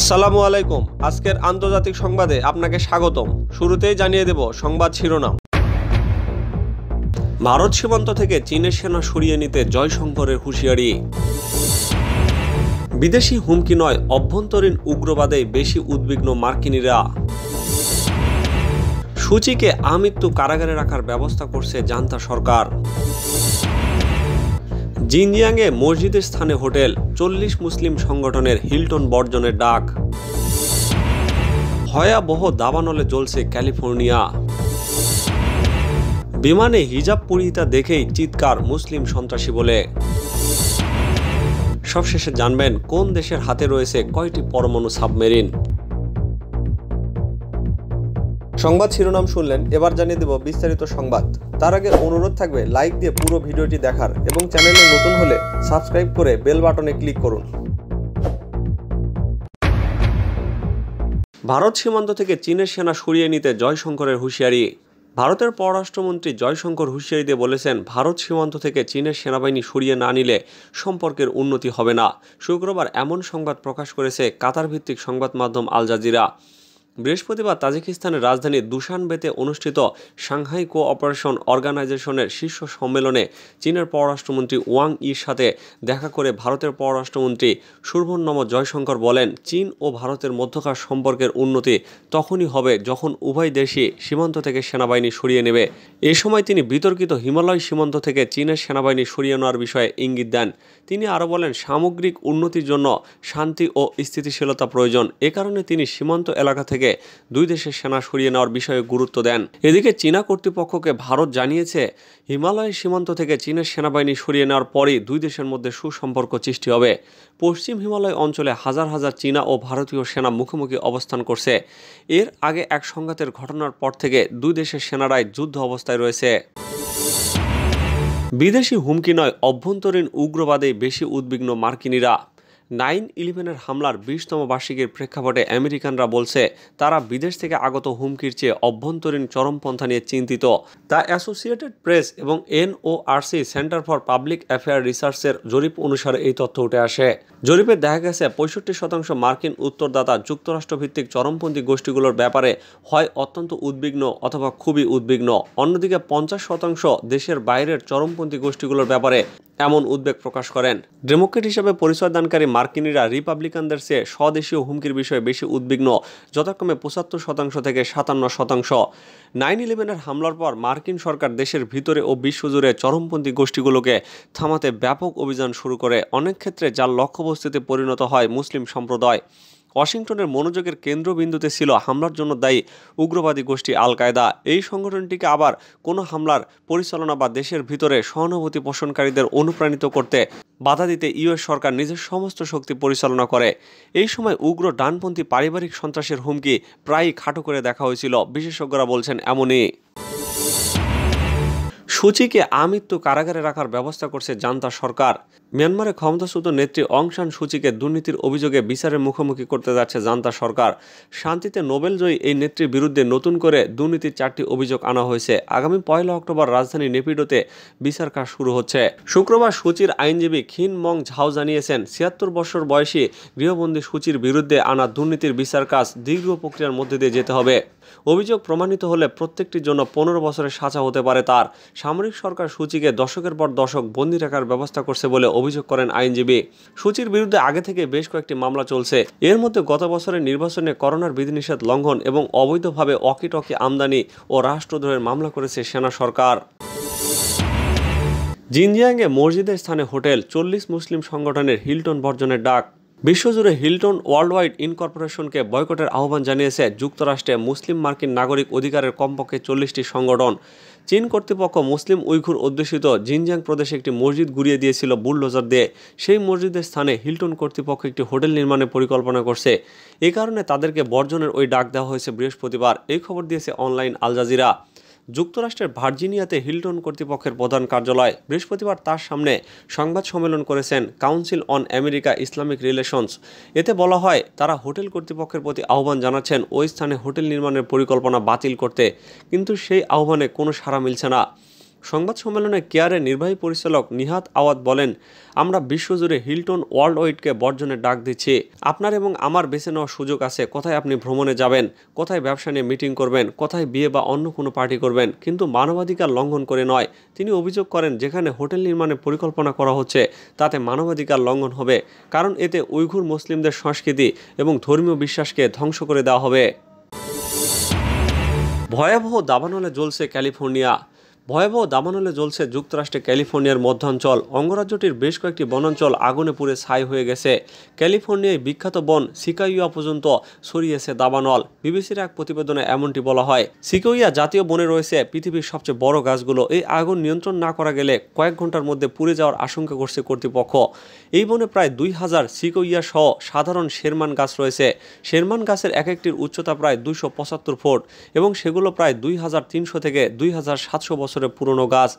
আসসালামু আলাইকুম আজকের আন্তর্জাতিক সংবাদে আপনাকে স্বাগতম শুরুতেই জানিয়ে দেব সংবাদ শিরোনাম ভারত সীমান্ত থেকে চীনের সেনা সরিয়ে নিতে জয়শঙ্করের হুঁশিয়ারি বিদেশি হুমকি নয় অভ্যন্তরীণ উগ্রবাদে বেশি উদ্বিগ্ন মার্কিনিরা সূচিকে আমৃত্যু কারাগারে রাখার ব্যবস্থা করছে জান্তা সরকার জিনজিয়াংয়ে মসজিদের স্থানে হোটেল চল্লিশ মুসলিম সংগঠনের হিলটন বর্জনের ডাক ভয়াবহ দাবানলে জ্বলছে ক্যালিফোর্নিয়া বিমানে হিজাব পরিহিতা দেখেই চিৎকার মুসলিম সন্ত্রাসী বলে সবশেষে জানবেন কোন দেশের হাতে রয়েছে কয়টি পরমাণু সাবমেরিন সংবাদ শিরোনাম শুনলেন এবার জানিয়ে দেব বিস্তারিত সংবাদ তার আগে অনুরোধ থাকবে লাইক দিয়ে পুরো ভিডিওটি দেখার এবং চ্যানেলে নতুন হলে সাবস্ক্রাইব করে বেল বাটনে ক্লিক করুন ভারত সীমান্ত থেকে চীনের সেনা সরিয়ে নিতে জয়শঙ্করের হুঁশিয়ারি ভারতের পররাষ্ট্রমন্ত্রী জয়শঙ্কর হুঁশিয়ারি দিয়ে বলেছেন ভারত সীমান্ত থেকে চীনের সেনাবাহিনী সরিয়ে না নিলে সম্পর্কের উন্নতি হবে না শুক্রবার এমন সংবাদ প্রকাশ করেছে কাতার ভিত্তিক সংবাদ মাধ্যম আল জাজিরা বৃহস্পতিবার তাজিকিস্তানের রাজধানী দুশানবেতে অনুষ্ঠিত সাংহাই কোঅপারেশন অর্গানাইজেশনের শীর্ষ সম্মেলনে চীনের পররাষ্ট্রমন্ত্রী ওয়াং ইর সাথে দেখা করে ভারতের পররাষ্ট্রমন্ত্রী সুরভন্নম জয়শঙ্কর বলেন চীন ও ভারতের মধ্যকার সম্পর্কের উন্নতি তখনই হবে যখন উভয় দেশই সীমান্ত থেকে সেনাবাহিনী সরিয়ে নেবে এ সময় তিনি বিতর্কিত হিমালয় সীমান্ত থেকে চীনের সেনাবাহিনী সরিয়ে নেওয়ার বিষয়ে ইঙ্গিত দেন তিনি আরও বলেন সামগ্রিক উন্নতির জন্য শান্তি ও স্থিতিশীলতা প্রয়োজন এ কারণে তিনি সীমান্ত এলাকা থেকে থেকে দুই দেশের সেনা সরিয়ে নেওয়ার বিষয়ে গুরুত্ব দেন এদিকে চীনা কর্তৃপক্ষকে ভারত জানিয়েছে হিমালয় সীমান্ত থেকে চীনের সেনাবাহিনী সরিয়ে নেওয়ার পরই দুই দেশের মধ্যে সুসম্পর্ক সৃষ্টি হবে পশ্চিম হিমালয় অঞ্চলে হাজার হাজার চীনা ও ভারতীয় সেনা মুখোমুখি অবস্থান করছে এর আগে এক সংঘাতের ঘটনার পর থেকে দুই দেশের সেনারাই যুদ্ধ অবস্থায় রয়েছে বিদেশি হুমকি নয় অভ্যন্তরীণ উগ্রবাদে বেশি উদ্বিগ্ন মার্কিনিরা নাইন ইলেভেনের হামলার বিশতম বার্ষিকীর প্রেক্ষাপটে আমেরিকানরা বলছে তারা বিদেশ থেকে আগত হুমকির চেয়ে অভ্যন্তরীণ চরমপন্থা নিয়ে চিন্তিত দ্য অ্যাসোসিয়েটেড প্রেস এবং NORC centre for public affair রিসার্চের জরিপ অনুসারে এই তথ্য উঠে আসে জরিপে দেখা গেছে পঁয়ষট্টি শতাংশ মার্কিন উত্তরদাতা যুক্তরাষ্ট্রভিত্তিক চরমপন্থী গোষ্ঠীগুলোর ব্যাপারে হয় অত্যন্ত উদ্বিগ্ন অথবা খুবই উদ্বিগ্ন অন্যদিকে পঞ্চাশ শতাংশ দেশের বাইরের চরমপন্থী গোষ্ঠীগুলোর ব্যাপারে এমন উদ্বেগ প্রকাশ করেন ডেমোক্রেট হিসেবে পরিচয় দানকারী মার্কিনিরা রিপাবলিকানদের চেয়ে স্বদেশীয় হুমকির বিষয়ে বেশি উদ্বিগ্ন যথাক্রমে পঁচাত্তর শতাংশ থেকে সাতান্ন শতাংশ নাইন ইলেভেনের হামলার পর মার্কিন সরকার দেশের ভিতরে ও বিশ্বজুড়ে চরমপন্থী গোষ্ঠীগুলোকে থামাতে ব্যাপক অভিযান শুরু করে অনেক ক্ষেত্রে যার লক্ষ্যবস্তুতে পরিণত হয় মুসলিম সম্প্রদায় ওয়াশিংটনের মনোযোগের কেন্দ্রবিন্দুতে ছিল হামলার জন্য দায়ী উগ্রবাদী গোষ্ঠী আল কায়দা এই সংগঠনটিকে আবার কোনো হামলার পরিচালনা বা দেশের ভিতরে সহানুভূতি পোষণকারীদের অনুপ্রাণিত করতে বাধা দিতে ইউএস সরকার নিজের সমস্ত শক্তি পরিচালনা করে এই সময় উগ্র ডানপন্থী পারিবারিক সন্ত্রাসের হুমকি প্রায়ই খাটো করে দেখা হয়েছিল বিশেষজ্ঞরা বলছেন এমনই সূচিকে আমৃত্যু কারাগারে রাখার ব্যবস্থা করছে জান্তা সরকার মিয়ানমারে ক্ষমতাচ্যুত নেত্রী অংশান সূচিকে দুর্নীতির অভিযোগে বিচারের মুখোমুখি করতে যাচ্ছে জান্তা সরকার শান্তিতে নোবেলজয়ী এই নেত্রীর বিরুদ্ধে নতুন করে দুর্নীতির চারটি অভিযোগ আনা হয়েছে আগামী পয়লা অক্টোবর রাজধানী নেপিডোতে বিচার কাজ শুরু হচ্ছে শুক্রবার সূচির আইনজীবী খিন মং ঝাও জানিয়েছেন ছিয়াত্তর বছর বয়সী গৃহবন্দী সূচির বিরুদ্ধে আনা দুর্নীতির বিচার কাজ দীর্ঘ প্রক্রিয়ার মধ্যে দিয়ে যেতে হবে অভিযোগ প্রমাণিত হলে প্রত্যেকটির জন্য পনেরো বছরের সাজা হতে পারে তার সামরিক সরকার সূচিকে দশকের পর দশক বন্দী রাখার ব্যবস্থা করছে বলে অভিযোগ করেন আইনজীবী সূচির বিরুদ্ধে আগে থেকে বেশ কয়েকটি মামলা চলছে এর মধ্যে গত বছরের নির্বাচনে করোনার বিধিনিষেধ লঙ্ঘন এবং অবৈধভাবে অকিটকি আমদানি ও রাষ্ট্রদ্রোহের মামলা করেছে সেনা সরকার জিনজিয়াংয়ে মসজিদের স্থানে হোটেল চল্লিশ মুসলিম সংগঠনের হিল্টন বর্জনের ডাক বিশ্বজুড়ে হিলটন ওয়ার্ল্ড ওয়াইড ইনকর্পোরেশনকে বয়কটের আহ্বান জানিয়েছে যুক্তরাষ্ট্রে মুসলিম মার্কিন নাগরিক অধিকারের কমপক্ষে চল্লিশটি সংগঠন চীন কর্তৃপক্ষ মুসলিম উইঘুর অধ্যুষিত জিনজাং প্রদেশে একটি মসজিদ গুড়িয়ে দিয়েছিল বুলডোজার দিয়ে সেই মসজিদের স্থানে হিলটন কর্তৃপক্ষ একটি হোটেল নির্মাণের পরিকল্পনা করছে এ কারণে তাদেরকে বর্জনের ওই ডাক দেওয়া হয়েছে বৃহস্পতিবার এই খবর দিয়েছে অনলাইন আলজাজিরা যুক্তরাষ্ট্রের ভার্জিনিয়াতে হিল্টন কর্তৃপক্ষের প্রধান কার্যালয় বৃহস্পতিবার তার সামনে সংবাদ সম্মেলন করেছেন council on America Islamic relations এতে বলা হয় তারা হোটেল কর্তৃপক্ষের প্রতি আহ্বান জানাচ্ছেন ওই স্থানে হোটেল নির্মাণের পরিকল্পনা বাতিল করতে কিন্তু সেই আহ্বানে কোনো সাড়া মিলছে না সংবাদ সম্মেলনে কেয়ারের নির্বাহী পরিচালক নিহাত আওয়াত বলেন আমরা বিশ্বজুড়ে হিলটন ওয়ার্ল্ড ওয়েডকে বর্জনের ডাক দিচ্ছি আপনার এবং আমার বেছে নেওয়ার সুযোগ আছে কোথায় আপনি ভ্রমণে যাবেন কোথায় ব্যবসা নিয়ে মিটিং করবেন কোথায় বিয়ে বা অন্য কোনো পার্টি করবেন কিন্তু মানবাধিকার লঙ্ঘন করে নয় তিনি অভিযোগ করেন যেখানে হোটেল নির্মাণের পরিকল্পনা করা হচ্ছে তাতে মানবাধিকার লঙ্ঘন হবে কারণ এতে উইঘুর মুসলিমদের সংস্কৃতি এবং ধর্মীয় বিশ্বাসকে ধ্বংস করে দেওয়া হবে ভয়াবহ দাবানলে জ্বলছে ক্যালিফোর্নিয়া ভয়াবহ দামানলে জ্বলছে যুক্তরাষ্ট্রে ক্যালিফোর্নিয়ার মধ্যাঞ্চল অঙ্গরাজ্যটির বেশ কয়েকটি বনাঞ্চল আগুনে পুড়ে ছাই হয়ে গেছে ক্যালিফোর্নিয়ায় বিখ্যাত বন সিকাইয়া পর্যন্ত সরিয়েছে দাবানল বিবিসির এক প্রতিবেদনে এমনটি বলা হয় সিকোইয়া জাতীয় বনে রয়েছে পৃথিবীর সবচেয়ে বড় গাছগুলো এই আগুন নিয়ন্ত্রণ না করা গেলে কয়েক ঘন্টার মধ্যে পুড়ে যাওয়ার আশঙ্কা করছে কর্তৃপক্ষ এই বনে প্রায় দুই হাজার সিকোইয়া সহ সাধারণ শেরমান গাছ রয়েছে শেরমান গাছের এক একটির উচ্চতা প্রায় দুইশো ফুট এবং সেগুলো প্রায় দুই হাজার তিনশো থেকে দুই হাজার সাতশো বছর বছরের পুরনো গাছ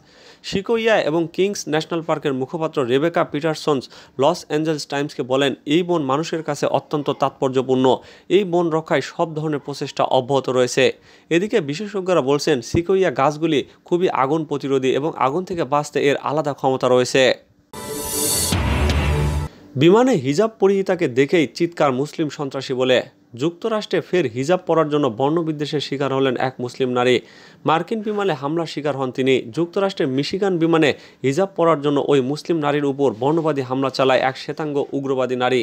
শিকোইয়া এবং কিংস ন্যাশনাল পার্কের মুখপাত্র রেবেকা পিটারসন্স লস অ্যাঞ্জেলস টাইমসকে বলেন এই বন মানুষের কাছে অত্যন্ত তাৎপর্যপূর্ণ এই বন রক্ষায় সব ধরনের প্রচেষ্টা অব্যাহত রয়েছে এদিকে বিশেষজ্ঞরা বলছেন শিকোইয়া গাছগুলি খুবই আগুন প্রতিরোধী এবং আগুন থেকে বাঁচতে এর আলাদা ক্ষমতা রয়েছে বিমানে হিজাব পরিহিতাকে দেখেই চিৎকার মুসলিম সন্ত্রাসী বলে যুক্তরাষ্ট্রে ফের হিজাব পরার জন্য বর্ণবিদ্বেষের শিকার হলেন এক মুসলিম নারী মার্কিন বিমানে হামলার শিকার হন তিনি যুক্তরাষ্ট্রের মিশিগান বিমানে হিজাব পরার জন্য ওই মুসলিম নারীর উপর বর্ণবাদী হামলা চালায় এক শ্বেতাঙ্গ উগ্রবাদী নারী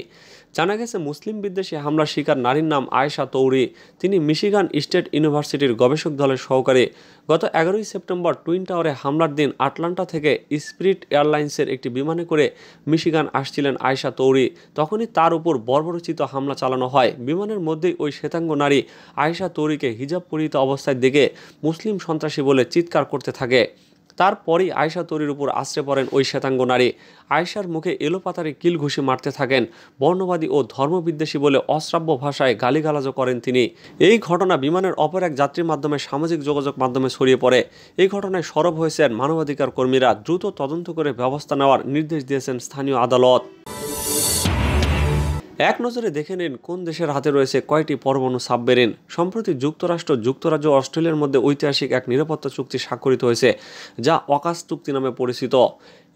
জানা গেছে মুসলিম বিদ্বেষী হামলার শিকার নারীর নাম আয়েশা তৌরি তিনি মিশিগান স্টেট ইউনিভার্সিটির গবেষক দলের সহকারী গত এগারোই সেপ্টেম্বর টুইন টাওয়ারে হামলার দিন আটলান্টা থেকে স্পিরিট এয়ারলাইন্সের একটি বিমানে করে মিশিগান আসছিলেন আয়েশা তৌরি তখনই তার উপর বর্বরচিত হামলা চালানো হয় বিমানের মধ্যেই ওই শ্বেতাঙ্গ নারী আয়েশা তৌরিকে হিজাব পরিহিত অবস্থায় দেখে মুসলিম সন্ত্রাসী বলে চিৎকার করতে থাকে তারপরেই আয়সা তরির উপর আশ্রে পড়েন ওই শ্বেতাঙ্গ নারী আয়সার মুখে এলোপাতারে কিল ঘুষি মারতে থাকেন বর্ণবাদী ও ধর্মবিদ্বেষী বলে অশ্রাব্য ভাষায় গালিগালাজও করেন তিনি এই ঘটনা বিমানের অপর এক যাত্রীর মাধ্যমে সামাজিক যোগাযোগ মাধ্যমে ছড়িয়ে পড়ে এই ঘটনায় সরব হয়েছেন মানবাধিকার কর্মীরা দ্রুত তদন্ত করে ব্যবস্থা নেওয়ার নির্দেশ দিয়েছেন স্থানীয় আদালত এক নজরে দেখে নিন কোন দেশের হাতে রয়েছে কয়টি পরমাণু সাবমেরিন সম্প্রতি যুক্তরাষ্ট্র যুক্তরাজ্য অস্ট্রেলিয়ার মধ্যে ঐতিহাসিক এক নিরাপত্তা চুক্তি স্বাক্ষরিত হয়েছে যা অকাশ চুক্তি নামে পরিচিত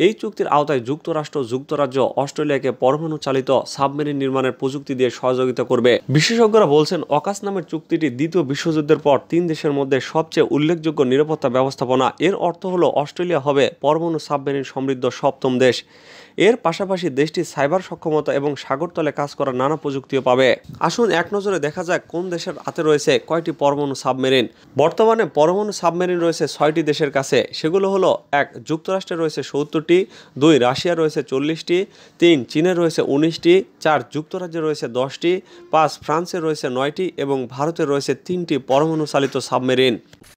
এই চুক্তির আওতায় যুক্তরাষ্ট্র যুক্তরাজ্য অস্ট্রেলিয়াকে পরমাণু চালিত সাবমেরিন নির্মাণের প্রযুক্তি দিয়ে সহযোগিতা করবে বিশেষজ্ঞরা বলছেন অকাশ নামের চুক্তিটি দ্বিতীয় বিশ্বযুদ্ধের পর তিন দেশের মধ্যে সবচেয়ে উল্লেখযোগ্য নিরাপত্তা ব্যবস্থাপনা এর অর্থ হলো অস্ট্রেলিয়া হবে পরমাণু সাবমেরিন সমৃদ্ধ সপ্তম দেশ এর পাশাপাশি দেশটি সাইবার সক্ষমতা এবং সাগরতলে কাজ করার নানা প্রযুক্তিও পাবে আসুন এক নজরে দেখা যায় কোন দেশের হাতে রয়েছে কয়টি পরমাণু সাবমেরিন বর্তমানে পরমাণু সাবমেরিন রয়েছে ছয়টি দেশের কাছে সেগুলো হলো এক যুক্তরাষ্ট্রে রয়েছে সত্তর চোদ্দোটি দুই রাশিয়া রয়েছে চল্লিশটি তিন চীনে রয়েছে উনিশটি চার যুক্তরাজ্যে রয়েছে দশটি পাঁচ ফ্রান্সে রয়েছে নয়টি এবং ভারতে রয়েছে তিনটি পরমাণু চালিত সাবমেরিন